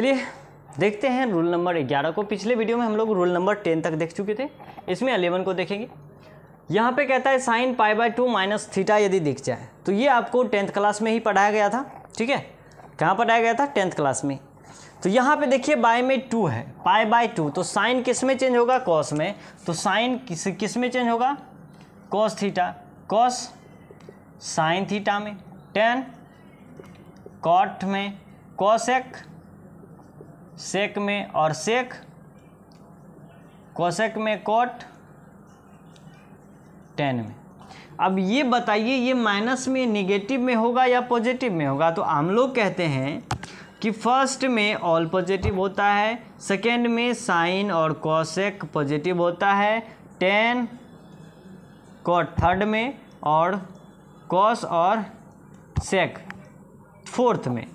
चलिए देखते हैं रूल नंबर ग्यारह को पिछले वीडियो में हम लोग रूल नंबर टेन तक देख चुके थे इसमें अलेवन को देखेंगे यहाँ पे कहता है sine pi by two minus theta यदि दिख जाए तो ये आपको टेंथ क्लास में ही पढ़ाया गया था ठीक है कहाँ पढ़ाया गया था टेंथ क्लास में तो यहाँ पे देखिए बाय में टू है पाई बाय टू तो साइन किस में चेंज होगा कॉस में तो साइन किस किस में चेंज होगा cos theta cos sine theta में टेन कॉट में कॉस एक सेक में और सेक कोसेक में कोट टेन में अब ये बताइए ये माइनस में निगेटिव में होगा या पॉजिटिव में होगा तो हम लोग कहते हैं कि फर्स्ट में ऑल पॉजिटिव होता है सेकेंड में साइन और कॉसेक पॉजिटिव होता है टेन कॉट थर्ड में और कॉस और सेक फोर्थ में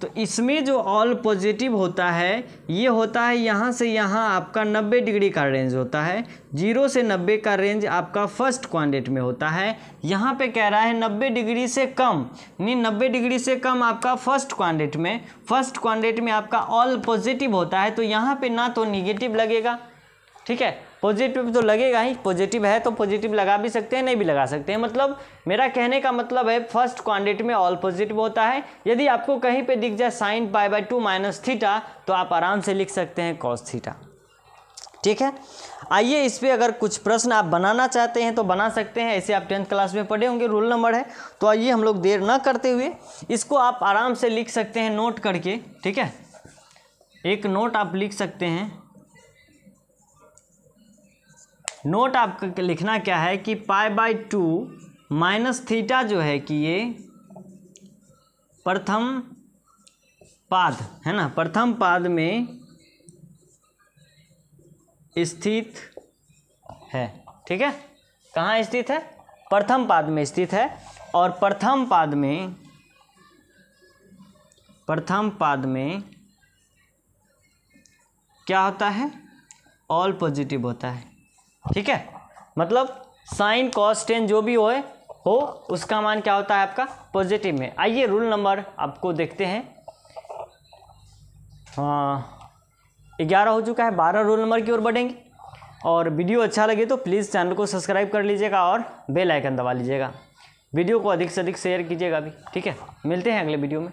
तो इसमें जो ऑल पॉजिटिव होता है ये होता है यहाँ से यहाँ आपका 90 डिग्री का रेंज होता है जीरो से 90 का रेंज आपका फर्स्ट क्वांडेट में होता है यहाँ पे कह रहा है 90 डिग्री से कम नहीं 90 डिग्री से कम आपका फर्स्ट क्वांडेट में फर्स्ट क्वांडेट में आपका ऑल पॉजिटिव होता है तो यहाँ पे ना तो निगेटिव लगेगा ठीक है पॉजिटिव तो लगेगा ही पॉजिटिव है तो पॉजिटिव लगा भी सकते हैं नहीं भी लगा सकते हैं मतलब मेरा कहने का मतलब है फर्स्ट क्वांटिटी में ऑल पॉजिटिव होता है यदि आपको कहीं पे दिख जाए sine pi by two minus theta तो आप आराम से लिख सकते हैं कॉस थीटा ठीक है आइए इस पर अगर कुछ प्रश्न आप बनाना चाहते हैं तो बना सकते हैं ऐसे आप टेंथ क्लास में पढ़े होंगे रूल नंबर है तो आइए हम लोग देर ना करते हुए इसको आप आराम से लिख सकते हैं नोट करके ठीक है एक नोट आप लिख सकते हैं नोट आपका लिखना क्या है कि pi by two minus theta जो है कि ये प्रथम पाद है ना प्रथम पाद में स्थित है ठीक है कहाँ स्थित है प्रथम पाद में स्थित है और प्रथम पाद में प्रथम पाद में क्या होता है ऑल पॉजिटिव होता है ठीक है मतलब साइन कॉस टेन जो भी होए हो उसका मान क्या होता है आपका पॉजिटिव में आइए रूल नंबर आपको देखते हैं ग्यारह हो चुका है बारह रोल नंबर की ओर बढ़ेंगे और वीडियो अच्छा लगे तो प्लीज़ चैनल को सब्सक्राइब कर लीजिएगा और बेल आइकन दबा लीजिएगा वीडियो को अधिक से अधिक शेयर कीजिएगा भी ठीक है मिलते हैं अगले वीडियो में